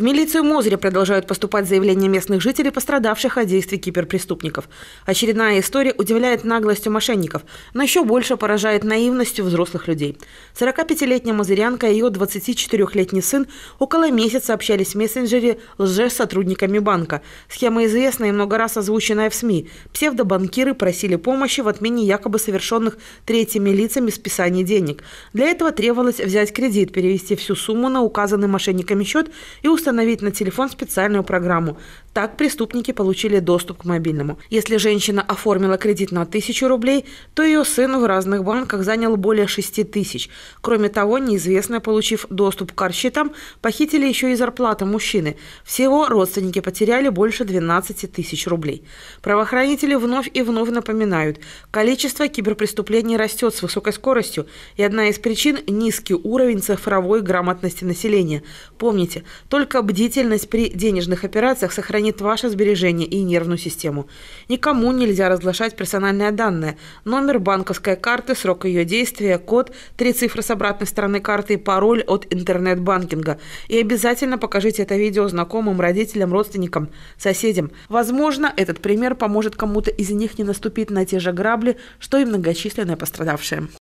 В милицию Мозыря продолжают поступать заявления местных жителей, пострадавших от действий киберпреступников. Очередная история удивляет наглостью мошенников, но еще больше поражает наивностью взрослых людей. 45-летняя мозырянка и ее 24-летний сын около месяца общались в мессенджере лже с сотрудниками банка. Схема известна и много раз озвученная в СМИ. Псевдобанкиры просили помощи в отмене якобы совершенных третьими лицами списаний денег. Для этого требовалось взять кредит, перевести всю сумму на указанный мошенниками счет и установить установить на телефон специальную программу. Так преступники получили доступ к мобильному. Если женщина оформила кредит на тысячу рублей, то ее сын в разных банках занял более шести тысяч. Кроме того, неизвестная, получив доступ к карт-счетам, похитили еще и зарплату мужчины. Всего родственники потеряли больше 12 тысяч рублей. Правоохранители вновь и вновь напоминают, количество киберпреступлений растет с высокой скоростью, и одна из причин – низкий уровень цифровой грамотности населения. Помните, только только бдительность при денежных операциях сохранит ваше сбережение и нервную систему. Никому нельзя разглашать персональные данные. Номер банковской карты, срок ее действия, код, три цифры с обратной стороны карты и пароль от интернет-банкинга. И обязательно покажите это видео знакомым, родителям, родственникам, соседям. Возможно, этот пример поможет кому-то из них не наступить на те же грабли, что и многочисленные пострадавшие.